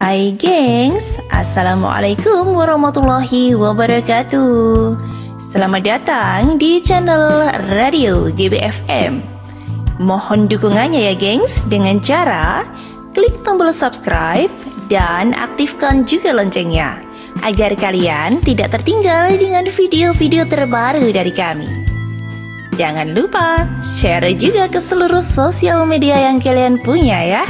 Hai gengs, Assalamualaikum warahmatullahi wabarakatuh Selamat datang di channel Radio GBFM Mohon dukungannya ya gengs dengan cara Klik tombol subscribe dan aktifkan juga loncengnya Agar kalian tidak tertinggal dengan video-video terbaru dari kami Jangan lupa share juga ke seluruh sosial media yang kalian punya ya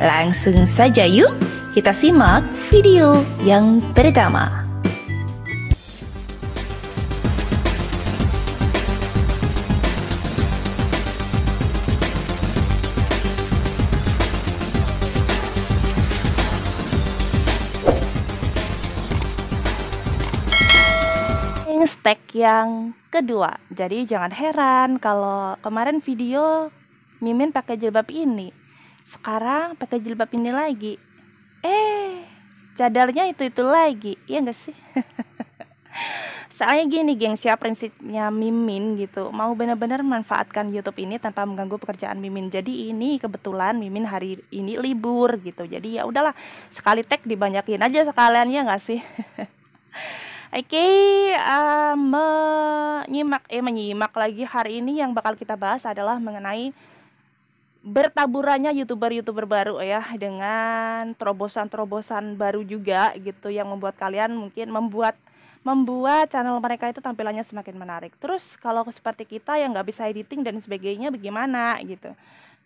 Langsung saja yuk kita simak video yang pertama. tag yang kedua. Jadi jangan heran kalau kemarin video Mimin pakai jilbab ini. Sekarang pakai jilbab ini lagi eh cadarnya itu itu lagi ya enggak sih soalnya gini geng siap prinsipnya mimin gitu mau benar-benar manfaatkan YouTube ini tanpa mengganggu pekerjaan mimin jadi ini kebetulan mimin hari ini libur gitu jadi ya udahlah sekali tag dibanyakin aja sekalian ya enggak sih Oke, okay, uh, eh, menyimak eh menyimak lagi hari ini yang bakal kita bahas adalah mengenai bertaburannya youtuber-youtuber baru ya dengan terobosan-terobosan baru juga gitu yang membuat kalian mungkin membuat membuat channel mereka itu tampilannya semakin menarik. Terus kalau seperti kita yang nggak bisa editing dan sebagainya bagaimana gitu?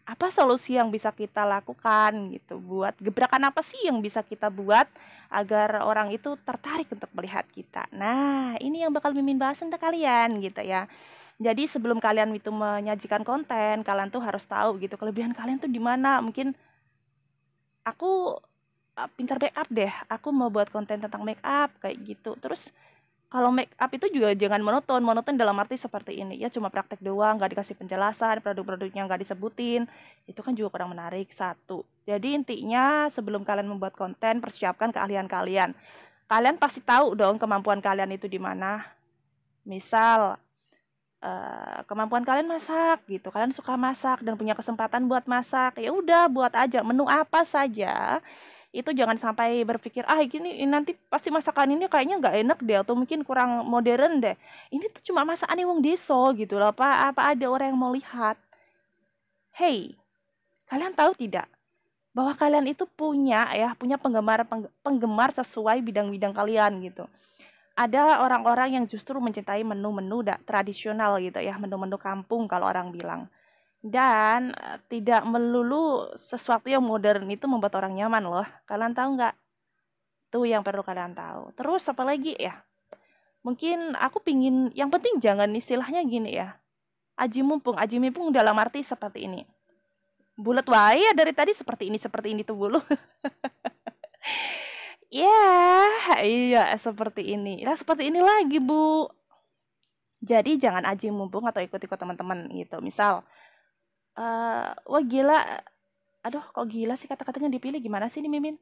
Apa solusi yang bisa kita lakukan gitu? Buat gebrakan apa sih yang bisa kita buat agar orang itu tertarik untuk melihat kita? Nah ini yang bakal mimin bahas untuk kalian gitu ya. Jadi sebelum kalian itu menyajikan konten, kalian tuh harus tahu gitu kelebihan kalian tuh di mana. Mungkin aku ah, pintar make up deh. Aku mau buat konten tentang make up kayak gitu. Terus kalau make up itu juga jangan monoton. Monoton dalam arti seperti ini. Ya cuma praktek doang, nggak dikasih penjelasan, produk-produknya nggak disebutin. Itu kan juga kurang menarik. Satu. Jadi intinya sebelum kalian membuat konten, persiapkan keahlian kalian. Kalian pasti tahu dong kemampuan kalian itu di mana. Misal uh, kemampuan kalian masak gitu kalian suka masak dan punya kesempatan buat masak ya udah buat aja menu apa saja itu jangan sampai berpikir ah gini nanti pasti masakan ini kayaknya nggak enak deh atau mungkin kurang modern deh ini tuh cuma masakan yang wong deso gitu loh apa apa ada orang yang mau lihat hey kalian tahu tidak bahwa kalian itu punya ya punya penggemar penggemar sesuai bidang-bidang kalian gitu ada orang-orang yang justru mencintai menu-menu tradisional gitu ya, menu-menu kampung kalau orang bilang. Dan eh, tidak melulu sesuatu yang modern itu membuat orang nyaman loh. Kalian tahu nggak? Itu yang perlu kalian tahu. Terus apa lagi ya? Mungkin aku pingin, yang penting jangan istilahnya gini ya. Aji mumpung, aji mumpung dalam arti seperti ini. Bulat wae ya dari tadi seperti ini, seperti ini tuh bulu. Ya iya seperti ini. Ya seperti ini lagi, Bu. Jadi jangan aji mumpung atau ikut-ikut teman-teman gitu. Misal, uh, wah gila, aduh kok gila sih kata-katanya dipilih gimana sih ini Mimin?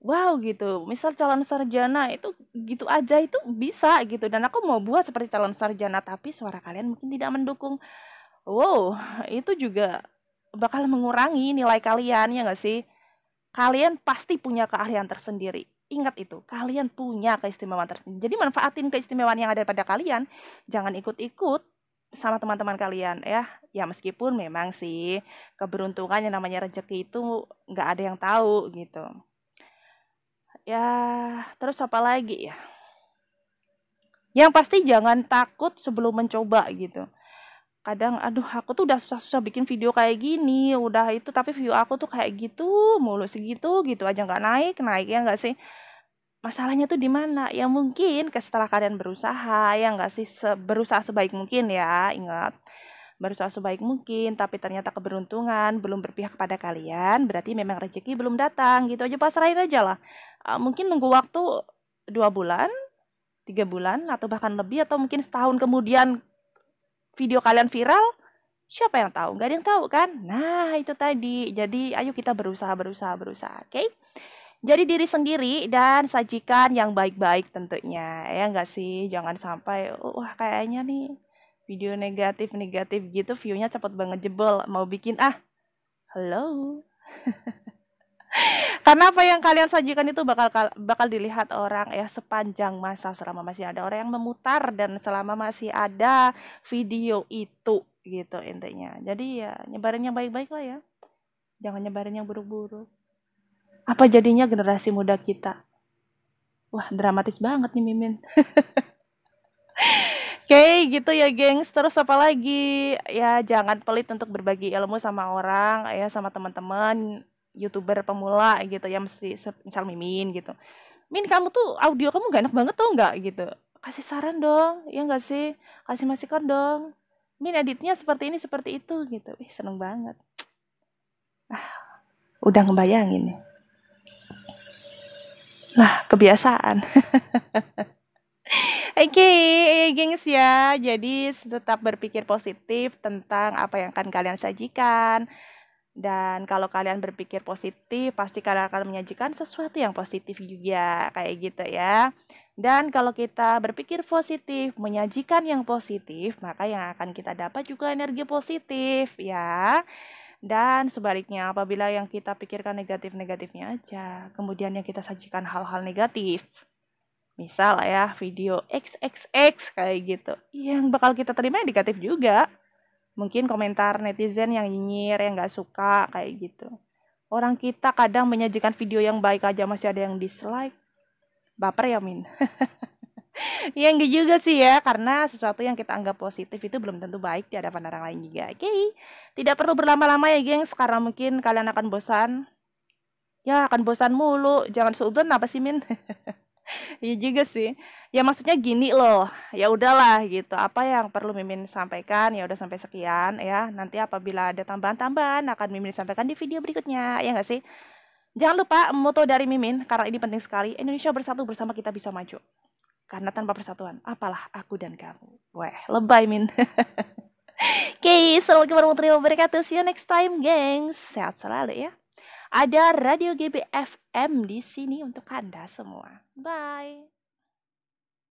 Wow gitu, misal calon sarjana itu gitu aja itu bisa gitu. Dan aku mau buat seperti calon sarjana tapi suara kalian mungkin tidak mendukung. Wow, itu juga bakal mengurangi nilai kalian ya nggak sih? kalian pasti punya keahlian tersendiri. Ingat itu, kalian punya keistimewaan tersendiri. Jadi manfaatin keistimewaan yang ada pada kalian. Jangan ikut-ikut sama teman-teman kalian ya. Ya meskipun memang sih keberuntungan yang namanya rezeki itu nggak ada yang tahu gitu. Ya terus apa lagi ya? Yang pasti jangan takut sebelum mencoba gitu kadang aduh aku tuh udah susah-susah bikin video kayak gini udah itu tapi view aku tuh kayak gitu mulu segitu gitu aja nggak naik naik ya nggak sih masalahnya tuh di mana ya mungkin setelah kalian berusaha ya nggak sih se berusaha sebaik mungkin ya ingat berusaha sebaik mungkin tapi ternyata keberuntungan belum berpihak kepada kalian berarti memang rezeki belum datang gitu aja pasrahin aja lah uh, mungkin nunggu waktu dua bulan tiga bulan atau bahkan lebih atau mungkin setahun kemudian video kalian viral, siapa yang tahu? Gak ada yang tahu kan? Nah, itu tadi. Jadi, ayo kita berusaha, berusaha, berusaha. Oke? Okay? Jadi diri sendiri dan sajikan yang baik-baik tentunya. Ya enggak sih? Jangan sampai, oh, wah kayaknya nih video negatif-negatif gitu view-nya cepet banget jebol. Mau bikin, ah, hello. Karena apa yang kalian sajikan itu bakal bakal dilihat orang ya sepanjang masa selama masih ada orang yang memutar dan selama masih ada video itu gitu intinya. Jadi ya nyebarin yang baik-baik lah ya. Jangan nyebarin yang buruk-buruk. Apa jadinya generasi muda kita? Wah, dramatis banget nih Mimin. Oke, okay, gitu ya, gengs. Terus apa lagi? Ya, jangan pelit untuk berbagi ilmu sama orang, ya, sama teman-teman youtuber pemula gitu ya mesti misal Mimin gitu Min kamu tuh audio kamu gak enak banget tuh nggak gitu kasih saran dong ya nggak sih kasih masukan dong Min editnya seperti ini seperti itu gitu Wih, seneng banget nah udah ngebayangin nih nah kebiasaan Oke, okay, gengs ya. Jadi tetap berpikir positif tentang apa yang akan kalian sajikan. Dan kalau kalian berpikir positif, pasti kalian akan menyajikan sesuatu yang positif juga, kayak gitu ya. Dan kalau kita berpikir positif, menyajikan yang positif, maka yang akan kita dapat juga energi positif, ya. Dan sebaliknya, apabila yang kita pikirkan negatif-negatifnya aja, kemudian yang kita sajikan hal-hal negatif, misal ya video XXX kayak gitu, yang bakal kita terima negatif juga mungkin komentar netizen yang nyinyir yang nggak suka kayak gitu orang kita kadang menyajikan video yang baik aja masih ada yang dislike baper ya min yang enggak juga sih ya karena sesuatu yang kita anggap positif itu belum tentu baik di hadapan orang lain juga oke okay. tidak perlu berlama-lama ya geng sekarang mungkin kalian akan bosan ya akan bosan mulu jangan seudon apa sih min Iya juga sih. Ya maksudnya gini loh. Ya udahlah gitu. Apa yang perlu Mimin sampaikan ya udah sampai sekian ya. Nanti apabila ada tambahan-tambahan akan Mimin sampaikan di video berikutnya. Ya enggak sih? Jangan lupa moto dari Mimin karena ini penting sekali. Indonesia bersatu bersama kita bisa maju. Karena tanpa persatuan, apalah aku dan kamu. Weh, lebay Min. Oke, okay, assalamualaikum warahmatullahi wabarakatuh. See you next time, gengs. Sehat selalu ya. Ada Radio GBFM di sini untuk Anda semua. Bye.